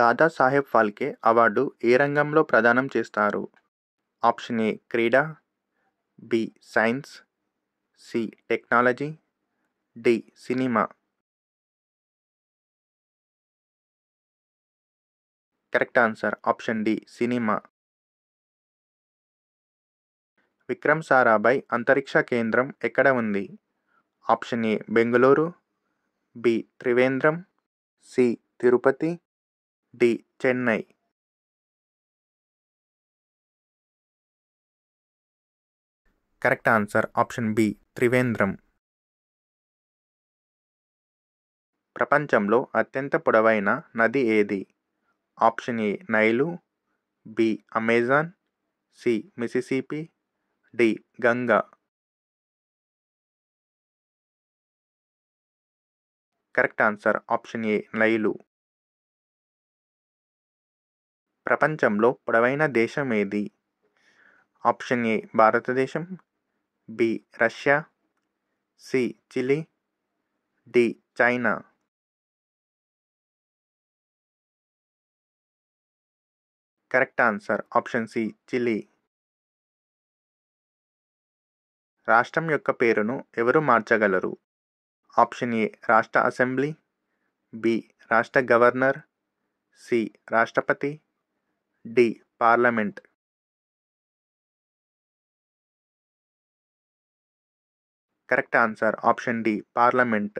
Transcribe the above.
Dadasaheb Phalke award ఏ రంగంలో ప్రదానం చేస్తారు ఆప్షన్ ఏ క్రీడా B science C technology D cinema correct answer option D cinema Vikram Sarabhai అంతరిక్ష కేంద్రం ఎక్కడ ఉంది option A Bengaluru B Trivandrum C Tirupati D Chennai correct answer option B Trivandrum ప్రపంచంలో అత్యంత పొడవైన నది ఏది option A Nile B Amazon C Mississippi D Ganga correct answer option A Nile ప్రపంచంలో పొడవైన దేశం ఏది ఆప్షన్ ఏ భారతదేశం B Russia C Chile D China correct answer option C చిలీ రాష్ట్రం యొక్క పేరును ఎవరు మార్చగలరు ఆప్షన్ ఏ రాష్ట్ర అసెంబ్లీ బి రాష్ట్ర గవర్నర్ సి రాష్ట్రపతి D. Parliament. Correct answer option D. Parliament.